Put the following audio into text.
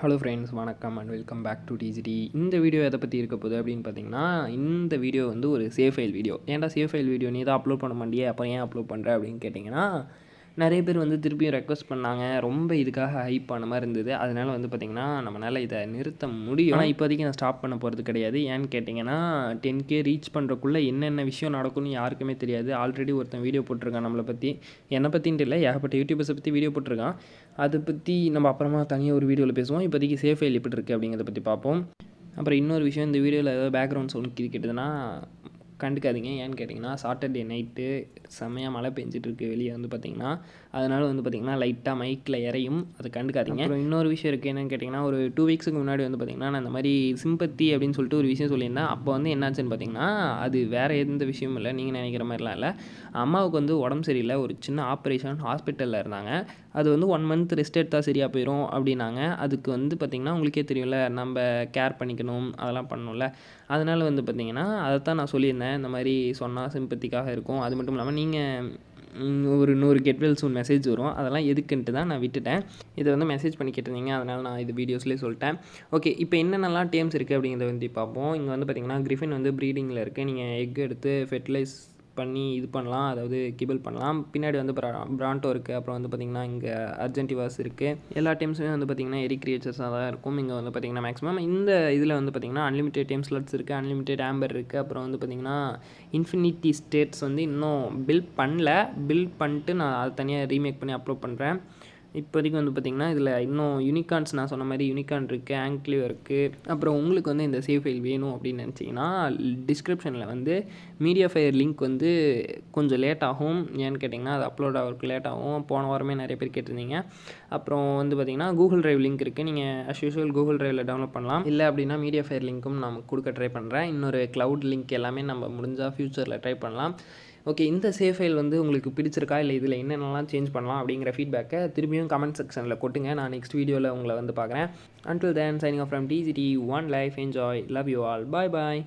hello friends வணக்கம் and welcome back to டிஜிடி இந்த வீடியோ எதை பற்றி இருக்க போகுது அப்படின்னு பார்த்தீங்கன்னா இந்த வீடியோ வந்து ஒரு சேஃப் ஃபைல் வீடியோ ஏன்டா சேஃப் ஃபைல் வீடியோ நீ தான் அப்லோட் பண்ண மாட்டியே அப்புறம் ஏன் அப்லோட் பண்ணுறேன் அப்படின்னு கேட்டிங்கன்னா நிறைய பேர் வந்து திருப்பியும் ரெக்வஸ்ட் பண்ணாங்க ரொம்ப இதுக்காக ஹைப் ஆன மாதிரி இருந்தது அதனால் வந்து பார்த்திங்கன்னா நம்மளால் இதை நிறுத்த முடியும் ஆனால் இப்போதைக்கு நான் ஸ்டாப் பண்ண போகிறது கிடையாது ஏன்னு கேட்டிங்கன்னா டென் கே ரீச் பண்ணுறக்குள்ளே என்னென்ன விஷயம் நடக்கும்னு யாருக்குமே தெரியாது ஆல்ரெடி ஒருத்தன் வீடியோ போட்டிருக்கான் நம்மளை பற்றி என்னை பற்றின்ட்டு இல்லை ஏகப்பட்ட யூடியூபர்ஸை பற்றி வீடியோ போட்டிருக்கான் அதை பற்றி நம்ம அப்புறமா தனியாக ஒரு வீடியோவில் பேசுவோம் இப்போதைக்கு சேஃப் ஃபைல் எப்படி இருக்குது அப்படிங்கிறத பற்றி பார்ப்போம் அப்புறம் இன்னொரு விஷயம் இந்த வீடியோவில் ஏதாவது பேக்ரவுண்ட் சவுண்ட் கேட்குதுன்னா கண்டுக்காதீங்க ஏன்னு கேட்டிங்கன்னா சாட்டர்டே நைட்டு செம்மையாக மழை இருக்குது வெளியே வந்து பார்த்திங்கன்னா அதனால் வந்து பார்த்திங்கன்னா லைட்டாக மைக்கில் இறையும் அதை கண்டுக்காதீங்க அப்புறம் இன்னொரு விஷயம் இருக்குது என்னென்னு கேட்டிங்கன்னா ஒரு டூ வீக்ஸுக்கு முன்னாடி வந்து பார்த்திங்கன்னா நான் இந்த மாதிரி சிம்பத்தி அப்படின்னு சொல்லிட்டு ஒரு விஷயம் சொல்லியிருந்தேன் அப்போ வந்து என்னாச்சுன்னு பார்த்தீங்கன்னா அது வேறு எந்த விஷயமும் இல்லை நீங்கள் நினைக்கிற மாதிரிலாம் இல்லை அம்மாவுக்கு வந்து உடம்பு சரியில்லை ஒரு சின்ன ஆப்ரேஷன் ஹாஸ்பிட்டலில் இருந்தாங்க அது வந்து ஒன் மந்த் ரெஸ்ட் எடுத்தால் சரியாக போயிடும் அப்படின்னாங்க அதுக்கு வந்து பார்த்திங்கன்னா உங்களுக்கே தெரியும்ல நம்ம கேர் பண்ணிக்கணும் அதெல்லாம் பண்ணணும்ல அதனால் வந்து பார்த்திங்கன்னா அதை தான் நான் சொல்லியிருந்தேன் இந்த மாதிரி சொன்னால் சிம்பத்திக்காக இருக்கும் அது மட்டும் இல்லாமல் நீங்கள் ஒரு நூறு கெட்வெல்ஸ் ஒன் மெசேஜ் வரும் அதெல்லாம் எதுக்குன்ட்டு தான் நான் விட்டுட்டேன் இதை வந்து மெசேஜ் பண்ணி கேட்டிருந்தீங்க அதனால் நான் இது வீடியோஸ்லேயே சொல்லிட்டேன் ஓகே இப்போ என்னென்னலாம் டேம்ஸ் இருக்குது அப்படிங்கிறத வந்து பார்ப்போம் இங்கே வந்து பார்த்திங்கன்னா கிரிஃபின் வந்து ப்ரீடிங்கில் இருக்குது நீங்கள் எக் எடுத்து ஃபெர்டிலைஸ் பண்ணி இது பண்ணலாம் அதாவது கிபிள் பண்ணலாம் பின்னாடி வந்து ப்ரா பிராண்டோ இருக்குது அப்புறம் வந்து பார்த்தீங்கன்னா இங்கே அர்ஜென்டிவாஸ் இருக்குது எல்லா டைம்ஸுமே வந்து பார்த்தீங்கன்னா எரி கிரியேச்சர்ஸாக தான் இருக்கும் இங்கே வந்து பார்த்திங்கன்னா மேக்ஸிமம் இந்த இதில் வந்து பார்த்தீங்கன்னா அன்லிமிட்டெட் டைம் ஸ்லட்ஸ் இருக்குது அன்லிமிட்டெட் ஆம்பர் இருக்குது அப்புறம் வந்து பார்த்திங்கன்னா இன்ஃபினிட்டி ஸ்டேட்ஸ் வந்து இன்னும் பில்ட் பண்ணல பில்ட் பண்ணிட்டு நான் அதை தனியாக ரீமேக் பண்ணி அப்லோட் பண்ணுறேன் இப்போதைக்கு வந்து பார்த்திங்கன்னா இதில் இன்னும் யூனிகான்ஸ் நான் சொன்ன மாதிரி யூனிகான் இருக்குது ஆங்க்லியோ இருக்குது அப்புறம் உங்களுக்கு வந்து இந்த சேவ் ஃபைல் வேணும் அப்படின்னு நினச்சிங்கன்னா டிஸ்கிரிப்ஷனில் வந்து மீடியா ஃபயர் லிங்க் வந்து கொஞ்சம் லேட் ஆகும் ஏன்னு கேட்டிங்கன்னா அது அப்லோட் ஆகிறதுக்கு லேட் ஆகும் போன வாரமே நிறைய பேர் கேட்டிருந்தீங்க அப்புறம் வந்து பார்த்திங்கன்னா கூகுள் ட்ரைவ் லிங்க் இருக்குது நீங்கள் அஸ் யூஷுவல் கூகுள் ட்ரைவில் டவுன்லோட் பண்ணலாம் இல்லை அப்படின்னா மீடியா ஃபயர் லிங்க்கும் நம்ம கொடுக்க ட்ரை பண்ணுறேன் இன்னொரு க்ளவுட் லிங்க் எல்லாமே நம்ம முடிஞ்சால் ஃப்யூச்சரில் ட்ரை பண்ணலாம் ஓகே இந்த சேஃப் ஃபைல் வந்து உங்களுக்கு பிடிச்சிருக்கா இல்லை இதில் என்னென்னலாம் சேஞ்ச் பண்ணலாம் அப்படிங்கிற ஃபீட்பேக்கை திரும்பியும் கமெண்ட் செக்ஷனில் கொட்டுங்க நான் நெக்ஸ்ட் வீடியோவில் உங்களை வந்து பார்க்குறேன் until then signing off from டிஜிடி one life enjoy love you all bye bye